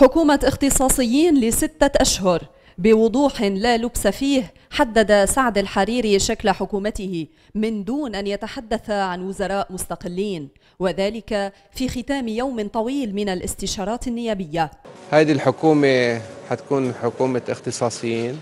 حكومة اختصاصيين لستة أشهر بوضوح لا لبس فيه حدد سعد الحريري شكل حكومته من دون أن يتحدث عن وزراء مستقلين وذلك في ختام يوم طويل من الاستشارات النيابية هذه الحكومة حتكون حكومة اختصاصيين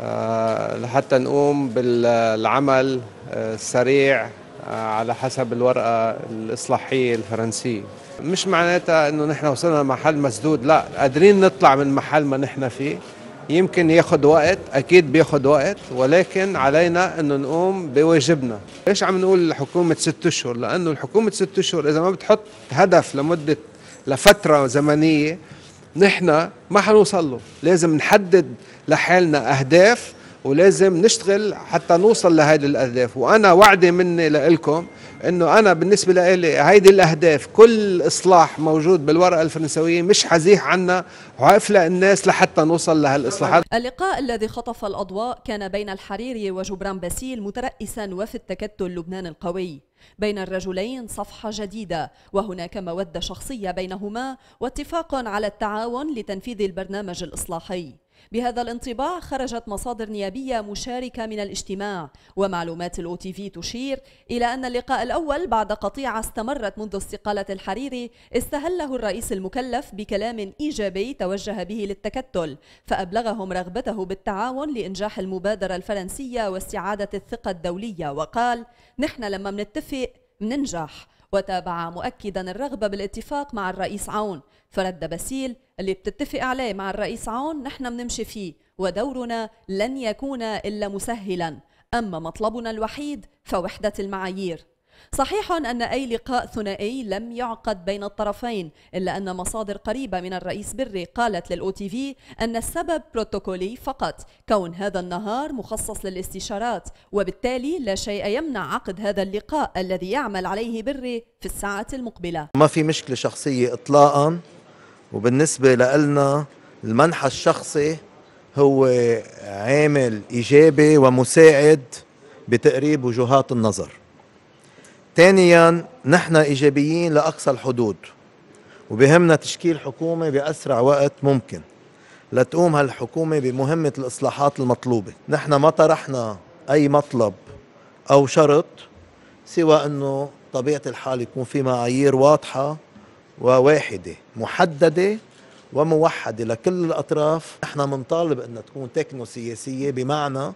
آه، لحتى نقوم بالعمل آه، السريع على حسب الورقة الإصلاحية الفرنسية مش معناتها أنه نحن وصلنا لمحل مسدود لا قادرين نطلع من محل ما نحن فيه يمكن ياخذ وقت اكيد بياخذ وقت ولكن علينا انه نقوم بواجبنا ليش عم نقول الحكومه ست اشهر لانه الحكومه ست اشهر اذا ما بتحط هدف لمده لفتره زمنيه نحن ما حنوصل له لازم نحدد لحالنا اهداف ولازم نشتغل حتى نوصل لهذه الاهداف وانا وعدي مني لكم انه انا بالنسبه لي هيدي الاهداف كل اصلاح موجود بالورقه الفرنسويه مش حزيح عنا وحافله الناس لحتى نوصل لهالاصلاحات اللقاء الذي خطف الاضواء كان بين الحريري وجبران باسيل مترأسا وفي التكتل اللبناني القوي بين الرجلين صفحة جديدة وهناك مودة شخصية بينهما واتفاق على التعاون لتنفيذ البرنامج الإصلاحي بهذا الانطباع خرجت مصادر نيابية مشاركة من الاجتماع ومعلومات الأو تي في تشير إلى أن اللقاء الأول بعد قطيعة استمرت منذ استقالة الحريري استهله الرئيس المكلف بكلام إيجابي توجه به للتكتل فأبلغهم رغبته بالتعاون لإنجاح المبادرة الفرنسية واستعادة الثقة الدولية وقال نحن لما منتفق مننجح وتابع مؤكدا الرغبة بالاتفاق مع الرئيس عون فرد باسيل اللي بتتفق عليه مع الرئيس عون نحن بنمشي فيه ودورنا لن يكون إلا مسهلا أما مطلبنا الوحيد فوحدة المعايير صحيح أن أي لقاء ثنائي لم يعقد بين الطرفين إلا أن مصادر قريبة من الرئيس بري قالت للأو تي في أن السبب بروتوكولي فقط كون هذا النهار مخصص للاستشارات وبالتالي لا شيء يمنع عقد هذا اللقاء الذي يعمل عليه بري في الساعة المقبلة ما في مشكلة شخصية إطلاقا وبالنسبة لنا المنحى الشخصي هو عامل إيجابي ومساعد بتقريب وجهات النظر ثانيا نحن إيجابيين لأقصى الحدود وبهمنا تشكيل حكومة بأسرع وقت ممكن لتقوم هالحكومة بمهمة الإصلاحات المطلوبة نحن ما طرحنا أي مطلب أو شرط سوى أنه طبيعة الحال يكون في معايير واضحة وواحدة محددة وموحدة لكل الأطراف نحن منطالب أنها تكون تكنو سياسية بمعنى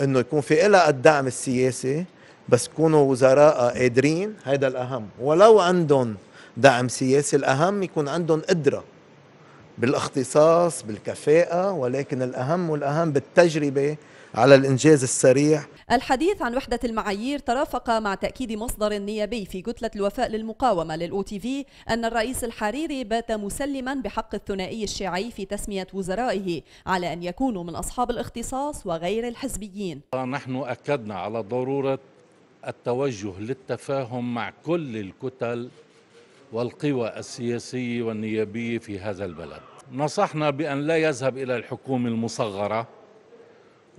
أنه يكون في إلى الدعم السياسي بس يكونوا وزراء قادرين هذا الأهم ولو عندهم دعم سياسي الأهم يكون عندهم قدرة بالاختصاص بالكفاءة ولكن الأهم والأهم بالتجربة على الإنجاز السريع الحديث عن وحدة المعايير ترافق مع تأكيد مصدر نيابي في كتلة الوفاء للمقاومة للأو تي في أن الرئيس الحريري بات مسلما بحق الثنائي الشيعي في تسمية وزرائه على أن يكونوا من أصحاب الاختصاص وغير الحزبيين نحن أكدنا على ضرورة التوجه للتفاهم مع كل الكتل والقوى السياسية والنيابية في هذا البلد نصحنا بأن لا يذهب إلى الحكومة المصغرة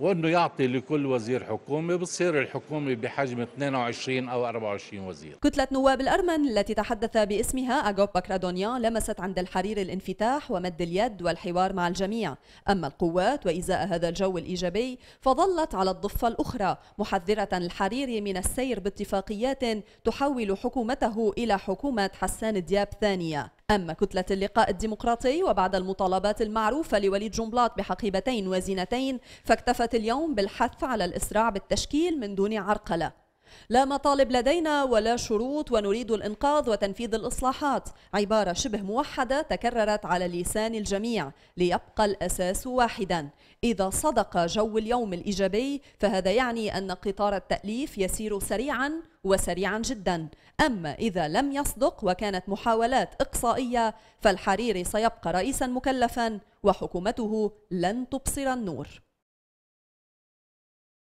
وانه يعطي لكل وزير حكومه بتصير الحكومه بحجم 22 او 24 وزير كتله نواب الارمن التي تحدث باسمها اغوب باكرادونيان لمست عند الحرير الانفتاح ومد اليد والحوار مع الجميع اما القوات وازاء هذا الجو الايجابي فظلت على الضفه الاخرى محذره الحريري من السير باتفاقيات تحول حكومته الى حكومه حسان دياب ثانيه أما كتلة اللقاء الديمقراطي وبعد المطالبات المعروفة لوليد جنبلاط بحقيبتين وزينتين فاكتفت اليوم بالحث على الإسراع بالتشكيل من دون عرقلة لا مطالب لدينا ولا شروط ونريد الانقاذ وتنفيذ الاصلاحات عباره شبه موحده تكررت على لسان الجميع ليبقى الاساس واحدا اذا صدق جو اليوم الايجابي فهذا يعني ان قطار التاليف يسير سريعا وسريعا جدا اما اذا لم يصدق وكانت محاولات اقصائيه فالحريري سيبقى رئيسا مكلفا وحكومته لن تبصر النور